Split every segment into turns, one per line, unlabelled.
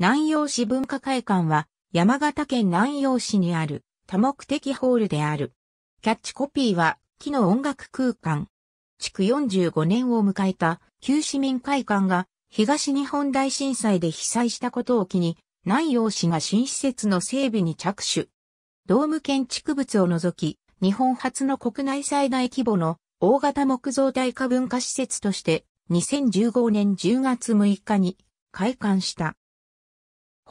南陽市文化会館は山形県南陽市にある多目的ホールである。キャッチコピーは木の音楽空間。築45年を迎えた旧市民会館が東日本大震災で被災したことを機に南陽市が新施設の整備に着手。ドーム建築物を除き日本初の国内最大規模の大型木造大化文化施設として2015年10月6日に開館した。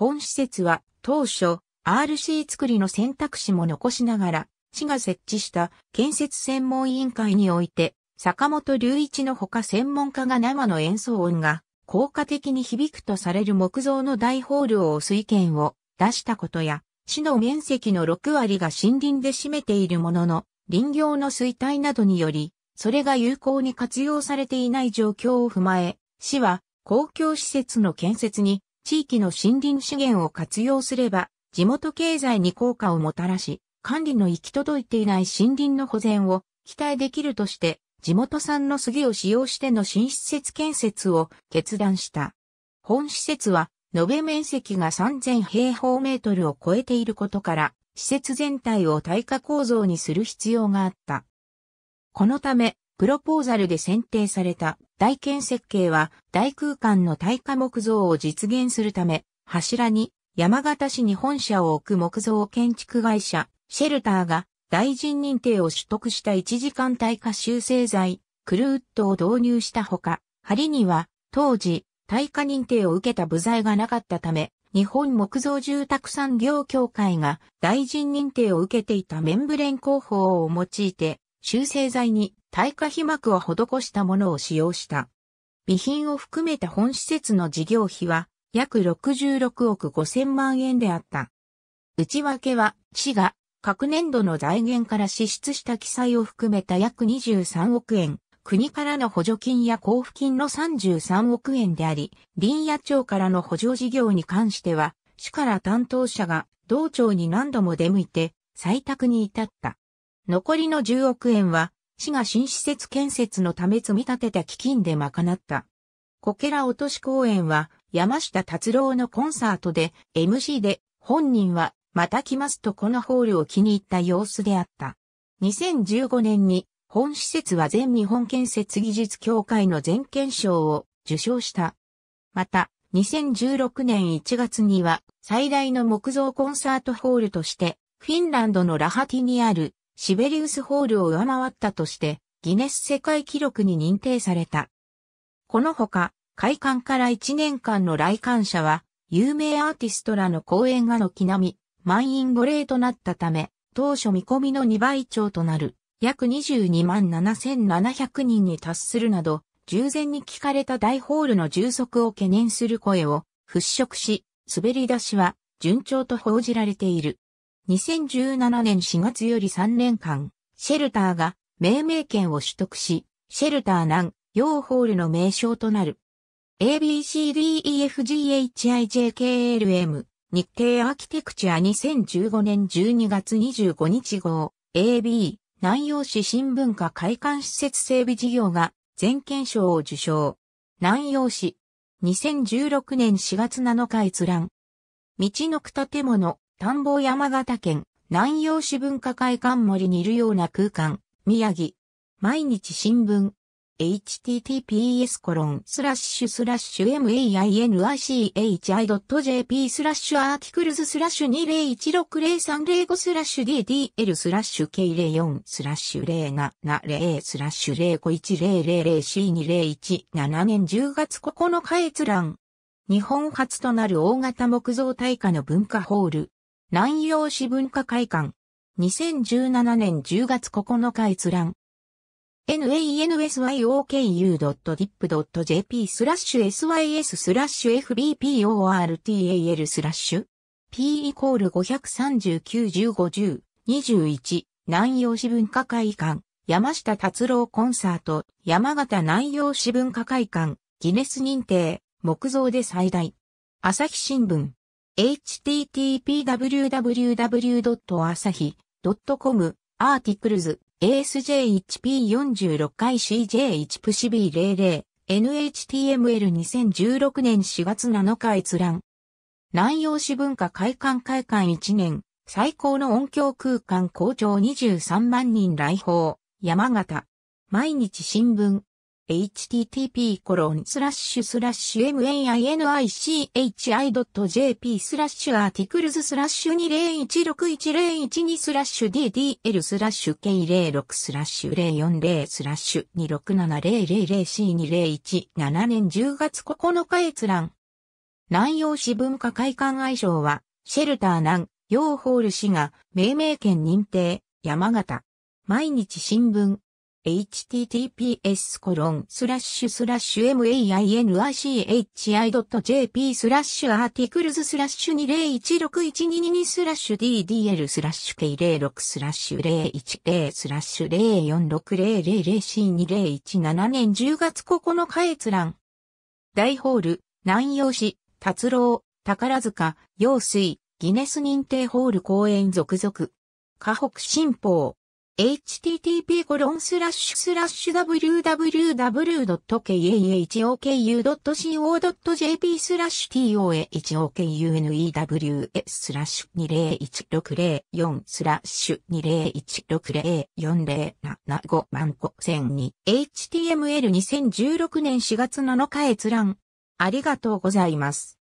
本施設は当初 RC 作りの選択肢も残しながら、市が設置した建設専門委員会において、坂本隆一のほか専門家が生の演奏音が効果的に響くとされる木造の大ホールを押す意見を出したことや、市の面積の6割が森林で占めているものの、林業の衰退などにより、それが有効に活用されていない状況を踏まえ、市は公共施設の建設に地域の森林資源を活用すれば、地元経済に効果をもたらし、管理の行き届いていない森林の保全を期待できるとして、地元産の杉を使用しての新施設建設を決断した。本施設は、延べ面積が3000平方メートルを超えていることから、施設全体を耐火構造にする必要があった。このため、プロポーザルで選定された大剣設計は大空間の耐火木造を実現するため、柱に山形市に本社を置く木造建築会社、シェルターが大臣認定を取得した1時間耐火修正剤、クルーッドを導入したほか、梁には当時耐火認定を受けた部材がなかったため、日本木造住宅産業協会が大臣認定を受けていたメンブレン工法を用いて修正剤に耐火被膜を施したものを使用した。備品を含めた本施設の事業費は約66億5000万円であった。内訳は、市が各年度の財源から支出した記載を含めた約23億円、国からの補助金や交付金の33億円であり、林野庁からの補助事業に関しては、市から担当者が同庁に何度も出向いて、採択に至った。残りの10億円は、市が新施設建設のため積み立てた基金で賄った。こけら落とし公演は、山下達郎のコンサートで、MC で、本人は、また来ますとこのホールを気に入った様子であった。2015年に、本施設は全日本建設技術協会の全権賞を受賞した。また、2016年1月には、最大の木造コンサートホールとして、フィンランドのラハティにあるシベリウスホールを上回ったとして、ギネス世界記録に認定された。このほか、開館から1年間の来館者は、有名アーティストらの公演が軒並み、満員御礼となったため、当初見込みの2倍超となる、約22万7700人に達するなど、従前に聞かれた大ホールの充足を懸念する声を払拭し、滑り出しは順調と報じられている。2017年4月より3年間、シェルターが命名権を取得し、シェルター南、洋ホールの名称となる。ABCDEFGHIJKLM 日経アーキテクチャ2015年12月25日号 AB 南洋市新文化会館施設整備事業が全県賞を受賞。南洋市2016年4月7日閲覧。道のく建物田んぼ山形県、南陽市文化会館森にいるような空間、宮城。毎日新聞。https コロンスラッシュスラッシュ mainichi.jp スラッシュアーティクルズスラッシュ2016035スラッシュ ddl スラッシュ k04 スラッシュ070スラッシュ 051000c2017 年10月9日閲覧。日本初となる大型木造大化の文化ホール。南陽市文化会館。2017年10月9日閲覧。nansyok.dip.jp スラッシュ sys スラッシュ fbportal スラッシュ p イコール5391510 21南陽市文化会館山下達郎コンサート山形南陽市文化会館ギネス認定木造で最大朝日新聞 http://www.asahi.com アーティクルズ ASJ1P46 回 CJ1 プシ B00 NHTML2016 年4月7日閲覧南洋市文化会館会館1年最高の音響空間校長23万人来訪山形毎日新聞 http コロンスラッシュスラッシュ mainichi.jp スラッシュアーティクルズスラッシュ201610112スラッシュ ddl スラッシュ k06 スラッシュ040スラッシュ 267000c201 年10月9日閲覧南洋市文化会館愛称はシェルター南洋ホール氏が命名権認定山形毎日新聞 https コロンスラッシュスラッシュ mainichi.jp スラッシュアーティクルズスラッシュ2016122スラッシュ ddl スラッシュ k06 スラッシュ010スラッシュ046000 C2017 年10月9日閲覧。大ホール、南陽市、達郎、宝塚、陽水、ギネス認定ホール公演続々。河北新報。http://www.kahoku.co.jp スラッシュ tohokunews スラッシュ2 0 1 6 0 4スラッシュ201604075万5002 html2016 年4月7日閲覧ありがとうございます。